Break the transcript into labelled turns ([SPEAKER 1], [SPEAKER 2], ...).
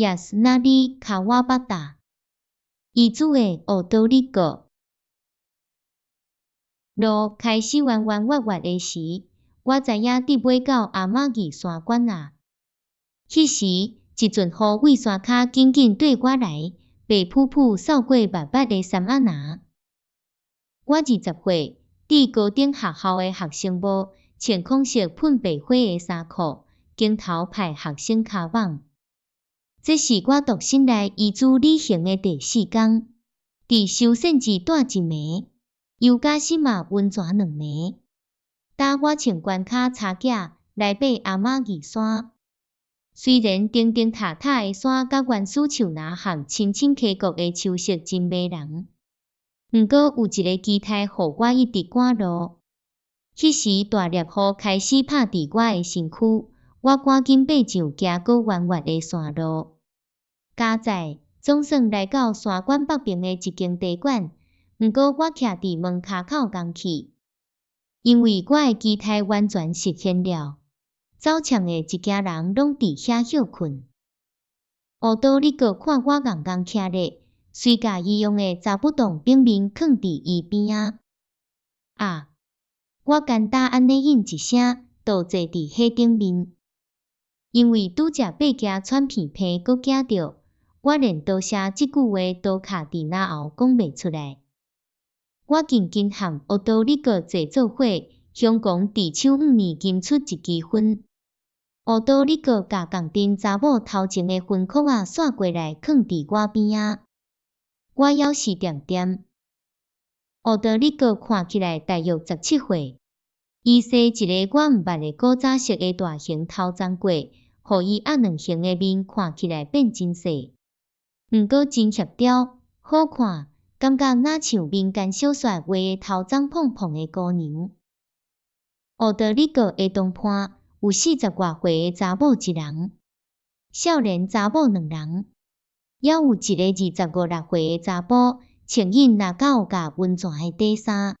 [SPEAKER 1] 亚斯纳利·卡瓦巴达，伊住个乌多里戈。路开始弯弯弯弯个时，我知影伫买到阿玛尔山观啊。迄时一阵雨为山脚紧紧追我来，白瀑布扫过白白个山阿那。我二十岁，伫高等学校个学生部，穿空色喷白血个衫裤，镜头拍学生卡网。这是我独身来宜珠旅行的第四天，伫修善寺带，一名尤加西马温泉两名当我穿关卡长屐来爬阿玛二山，虽然顶顶塔塔的山甲原始树那含清清溪谷的秋色真迷人，毋过有一个巨胎互我一直赶路。迄时大热雨开始拍伫我的身躯。我赶紧爬上行过弯弯的山路，加在总算来到山关北边的一间茶馆。毋过我站伫门牙口僵起，因为我的姿态完全实现了。走场的一家人拢伫遐休困，老道你个看我刚刚站咧，随甲伊用的查不挡冰面放伫伊边啊。啊！我简单安尼应一声，倒坐伫迄顶面。因为拄食八件穿片片，阁惊着，我连多谢即句话都卡伫脑喉讲袂出来。我紧紧含学刀你个坐做伙，香港提手五年金出一支烟。学刀你个甲共边查某头前诶烟壳啊，甩过来放伫我边啊。我抑是掂点，学刀你个看起来大约十七岁。伊说一个我毋捌诶古早式诶大型头簪过，互伊压两型诶面看起来变真细，毋过真协调，好看，感觉若像民间小说画诶头簪蓬蓬诶姑娘。奥头里个诶同伴有四十外岁诶查某一人，少年查某两人，还有一个二十五六岁诶查甫，穿紧若狗甲温泉诶底衫。